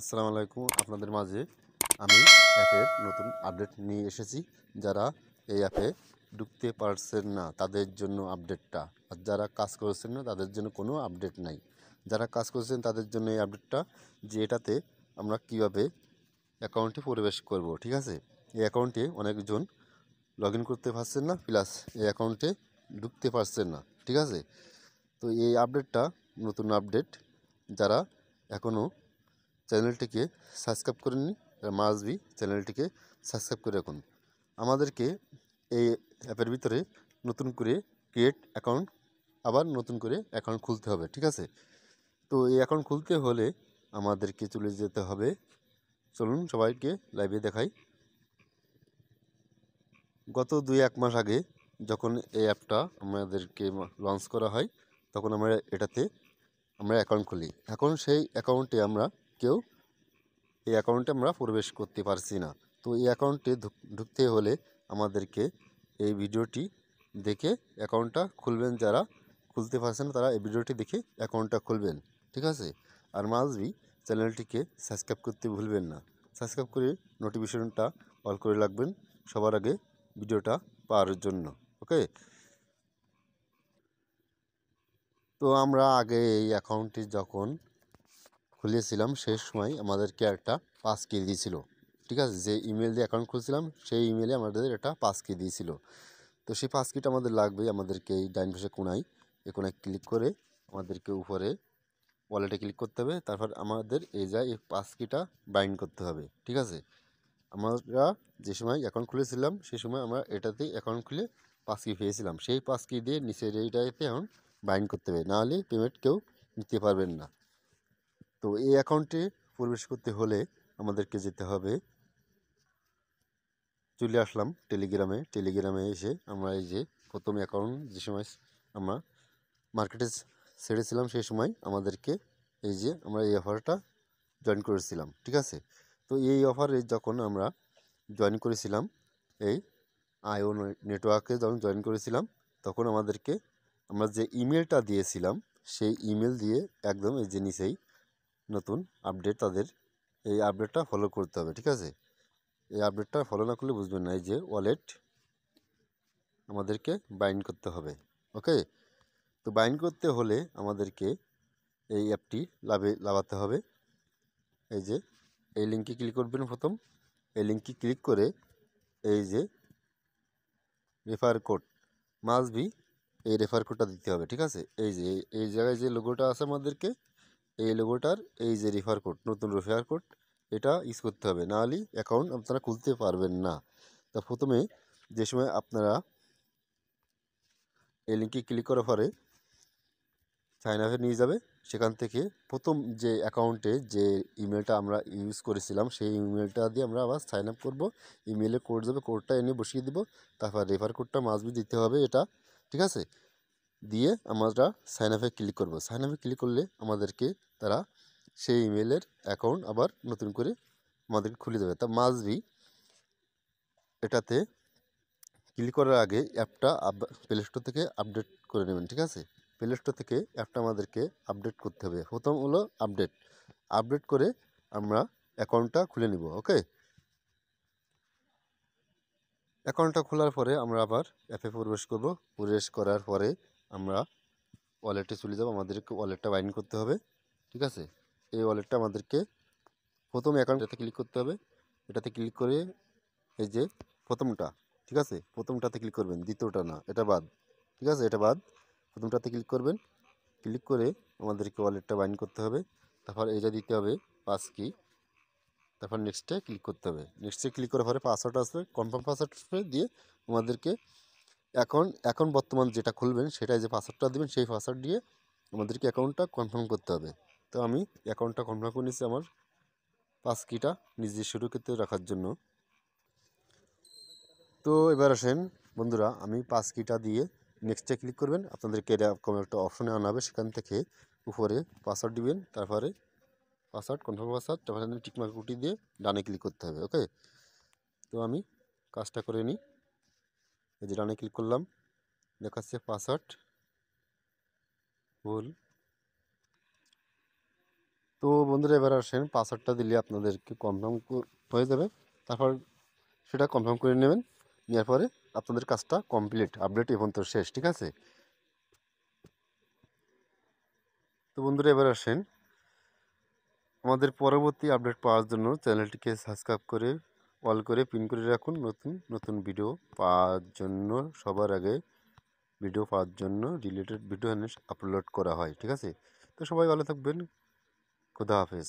আসসালামু আলাইকুম আপনাদের মাঝে আমি অ্যাপের নতুন আপডেট নিয়ে এসেছি যারা এই অ্যাপে ঢুকতে পারছেন না তাদের জন্য আপডেটটা আর যারা কাজ করছেন না তাদের জন্য কোনো আপডেট নাই যারা কাজ করছেন তাদের জন্য এই আপডেটটা যে এটাতে আমরা কিভাবে অ্যাকাউন্টে প্রবেশ করব ঠিক আছে এই অ্যাকাউন্টে অনেকজন লগ করতে পারছেন না প্লাস এই অ্যাকাউন্টে ঢুকতে পারছেন না ঠিক আছে তো এই আপডেটটা নতুন আপডেট যারা এখনও চ্যানেলটিকে সাবস্ক্রাইব করে নিন মাসবি চ্যানেলটিকে সাবস্ক্রাইব করে রাখুন আমাদেরকে এই অ্যাপের ভিতরে নতুন করে ক্রিয়েট অ্যাকাউন্ট আবার নতুন করে অ্যাকাউন্ট খুলতে হবে ঠিক আছে তো এই অ্যাকাউন্ট খুলতে হলে আমাদেরকে চলে যেতে হবে চলুন সবাইকে লাইভে দেখাই গত দুই এক মাস আগে যখন এই অ্যাপটা আমাদেরকে লঞ্চ করা হয় তখন আমরা এটাতে আমরা অ্যাকাউন্ট খুলি এখন সেই অ্যাকাউন্টে আমরা কেউ এই অ্যাকাউন্টে আমরা প্রবেশ করতে পারছি না তো এই অ্যাকাউন্টে ঢুকতে হলে আমাদেরকে এই ভিডিওটি দেখে অ্যাকাউন্টটা খুলবেন যারা খুলতে পারছেন তারা এই ভিডিওটি দেখে অ্যাকাউন্টটা খুলবেন ঠিক আছে আর মাসবি চ্যানেলটিকে সাবস্ক্রাইব করতে ভুলবেন না সাবস্ক্রাইব করে নোটিফিকেশনটা অল করে রাখবেন সবার আগে ভিডিওটা পাওয়ার জন্য ওকে তো আমরা আগে এই অ্যাকাউন্টে যখন খুলেছিলাম সেই সময় আমাদেরকে একটা পাস কি দিয়েছিল ঠিক আছে যে ইমেল দিয়ে অ্যাকাউন্ট খুলছিলাম সেই ইমেলে আমাদের একটা পাস কি দিয়েছিল তো সেই পাস কিটা আমাদের লাগবে আমাদেরকে এই ডাইন পাশে কোনায় এ কোনায় ক্লিক করে আমাদেরকে উপরে ওয়ালেটে ক্লিক করতে হবে তারপর আমাদের এই যায় এই পাস কিটা বাইন্ড করতে হবে ঠিক আছে আমরা যে সময় অ্যাকাউন্ট খুলেছিলাম সেই সময় আমরা এটাতেই অ্যাকাউন্ট খুলে পাস কি পেয়েছিলাম সেই পাস কি দিয়ে নিচের এইটাতে এখন বাইন্ড করতে হবে নাহলে পেমেন্ট কেউ নিতে পারবেন না তো এই অ্যাকাউন্টে প্রবেশ করতে হলে আমাদেরকে যেতে হবে চলে আসলাম টেলিগ্রামে টেলিগ্রামে এসে আমরা এই যে প্রথম অ্যাকাউন্ট যে সময় আমরা মার্কেটে ছেড়েছিলাম সেই সময় আমাদেরকে এই যে আমরা এই অফারটা জয়েন করেছিলাম ঠিক আছে তো এই অফারে যখন আমরা জয়েন করেছিলাম এই আইও নেটওয়ার্কে যখন জয়েন করেছিলাম তখন আমাদেরকে আমরা যে ইমেলটা দিয়েছিলাম সেই ইমেল দিয়ে একদম এই জিনিসেই নতুন আপডেট তাদের এই আপডেটটা ফলো করতে হবে ঠিক আছে এই আপডেটটা ফলো না করলে বুঝবেন না এই যে ওয়ালেট আমাদেরকে বাইন্ড করতে হবে ওকে তো বাইন করতে হলে আমাদেরকে এই অ্যাপটি লাভে লাভাতে হবে এই যে এই লিঙ্কে ক্লিক করবেন প্রথম এই লিঙ্কে ক্লিক করে এই যে রেফার কোড মাস বি এই রেফার কোডটা দিতে হবে ঠিক আছে এই যে এই জায়গায় যে লোগোটা আছে আমাদেরকে এই লোগোটার এই যে রেফার কোড নতুন রেফার কোড এটা ইউজ করতে হবে নাহলে অ্যাকাউন্ট আপনারা খুলতে পারবেন না তা প্রথমে যে সময় আপনারা এই লিঙ্কে ক্লিক করার পরে সাইন আপে নিয়ে যাবে সেখান থেকে প্রথম যে অ্যাকাউন্টে যে ইমেলটা আমরা ইউজ করেছিলাম সেই ইমেলটা দিয়ে আমরা আবার সাইন আপ করবো ইমেলে কোড যাবে কোডটা এনে বসিয়ে দিব তারপর রেফার কোডটা মাসবি দিতে হবে এটা ঠিক আছে দিয়ে আমরা সাইন আপে ক্লিক করব সাইন আপে ক্লিক করলে আমাদেরকে তারা সেই ইমেলের অ্যাকাউন্ট আবার নতুন করে আমাদেরকে খুলে দেবে তা মাসবি এটাতে ক্লিক করার আগে অ্যাপটা প্লে স্টোর থেকে আপডেট করে নেবেন ঠিক আছে প্লে স্টোর থেকে অ্যাপটা আমাদেরকে আপডেট করতে হবে প্রথম হলো আপডেট আপডেট করে আমরা অ্যাকাউন্টটা খুলে নিব ওকে অ্যাকাউন্টটা খোলার পরে আমরা আবার অ্যাপে প্রবেশ করব প্রবেশ করার পরে আমরা ওয়ালেটে চলে যাব আমাদেরকে ওয়ালেটটা বাইন করতে হবে ঠিক আছে এই ওয়ালেটটা আমাদেরকে প্রথম অ্যাকাউন্টটাতে ক্লিক করতে হবে এটাতে ক্লিক করে এই যে প্রথমটা ঠিক আছে প্রথমটাতে ক্লিক করবেন দ্বিতীয়টা না এটা বাদ ঠিক আছে এটা বাদ প্রথমটাতে ক্লিক করবেন ক্লিক করে আমাদেরকে ওয়ালেটটা বাইন করতে হবে তারপর এই যে দিতে হবে পাস কি তারপর নেক্সটে ক্লিক করতে হবে নেক্সটে ক্লিক করার পরে পাসওয়ার্ড আসবে কনফার্ম পাসওয়ার্ড দিয়ে আমাদেরকে এখন এখন বর্তমান যেটা খুলবেন সেটাই যে পাসওয়ার্ডটা দেবেন সেই পাসওয়ার্ড দিয়ে আমাদেরকে অ্যাকাউন্টটা কনফার্ম করতে হবে তো আমি অ্যাকাউন্টটা কনফার্ম করে নিচ্ছি আমার পাসকিটা কিটা নিজে সুরক্ষিত রাখার জন্য তো এবার আসেন বন্ধুরা আমি পাসকিটা কিটা দিয়ে নেক্সটে ক্লিক করবেন আপনাদেরকে এরকম একটা অপশনে আনা হবে সেখান থেকে উপরে পাসওয়ার্ড দিবেন তারপরে পাসওয়ার্ড কনফার্ম পাসওয়ার্ড তারপরে টিকমার্ক কুটি দিয়ে ডানে ক্লিক করতে হবে ওকে তো আমি কাজটা করে নিই এই যে ডানে ক্লিক করলাম দেখাচ্ছে পাসওয়ার্ড ভুল তো বন্ধুরা এবার আসেন পাসওয়ার্ডটা দিলে আপনাদেরকে কনফার্ম হয়ে যাবে তারপর সেটা কনফার্ম করে নেবেন নেওয়ার পরে আপনাদের কাজটা কমপ্লিট আপডেট এবং তো শেষ ঠিক আছে তো বন্ধুরা এবার আসেন আমাদের পরবর্তী আপডেট পাওয়ার জন্য চ্যানেলটিকে সাবস্ক্রাইব করে অল করে পিন করে রাখুন নতুন নতুন ভিডিও পাওয়ার জন্য সবার আগে ভিডিও পাওয়ার জন্য রিলেটেড ভিডিও আপলোড করা হয় ঠিক আছে তো সবাই ভালো থাকবেন খুদা হাফেজ